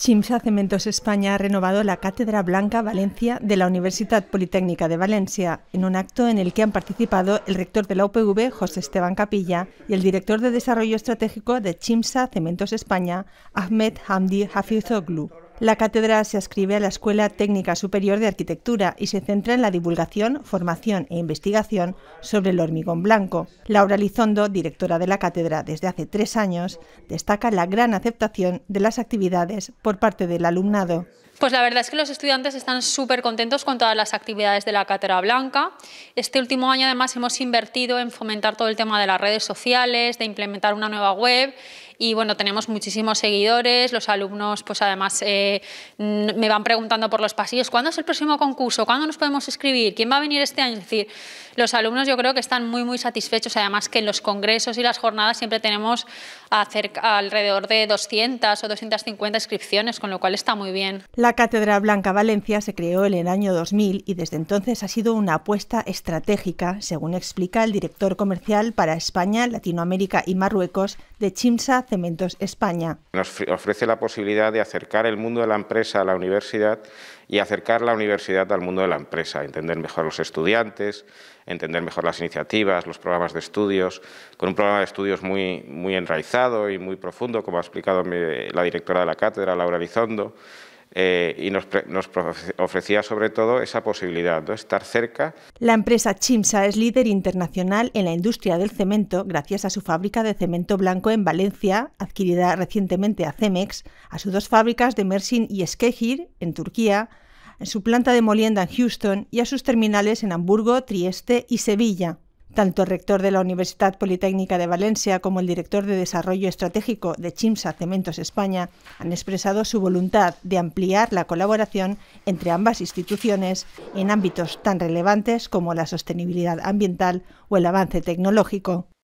Chimsa Cementos España ha renovado la Cátedra Blanca Valencia de la Universidad Politécnica de Valencia en un acto en el que han participado el rector de la UPV, José Esteban Capilla, y el director de Desarrollo Estratégico de Chimsa Cementos España, Ahmed Hamdi Hafizoglu. La cátedra se ascribe a la Escuela Técnica Superior de Arquitectura y se centra en la divulgación, formación e investigación sobre el hormigón blanco. Laura Lizondo, directora de la cátedra desde hace tres años, destaca la gran aceptación de las actividades por parte del alumnado. Pues la verdad es que los estudiantes están súper contentos con todas las actividades de la Cátedra Blanca. Este último año además hemos invertido en fomentar todo el tema de las redes sociales, de implementar una nueva web y bueno, tenemos muchísimos seguidores, los alumnos pues además eh, me van preguntando por los pasillos, ¿cuándo es el próximo concurso? ¿Cuándo nos podemos inscribir? ¿Quién va a venir este año? Es decir, los alumnos yo creo que están muy muy satisfechos, además que en los congresos y las jornadas siempre tenemos alrededor de 200 o 250 inscripciones, con lo cual está muy bien. La Cátedra Blanca Valencia se creó en el año 2000 y desde entonces ha sido una apuesta estratégica, según explica el director comercial para España, Latinoamérica y Marruecos de Chimsa Cementos España. Nos ofrece la posibilidad de acercar el mundo de la empresa a la universidad y acercar la universidad al mundo de la empresa, entender mejor los estudiantes, entender mejor las iniciativas, los programas de estudios, con un programa de estudios muy, muy enraizado y muy profundo, como ha explicado la directora de la cátedra, Laura Lizondo. Eh, y nos, ofrecía sobre todo esa posibilidad, de estar cerca. La empresa Chimsa es líder internacional en la industria del cemento gracias a su fábrica de cemento blanco en Valencia, adquirida recientemente a Cemex, a sus dos fábricas de Mersin y Eskehir, en Turquía, a su planta de molienda en Houston y a sus terminales en Hamburgo, Trieste y Sevilla. Tanto el rector de la Universidad Politécnica de Valencia como el director de Desarrollo Estratégico de Chimsa Cementos España han expresado su voluntad de ampliar la colaboración entre ambas instituciones en ámbitos tan relevantes como la sostenibilidad ambiental o el avance tecnológico.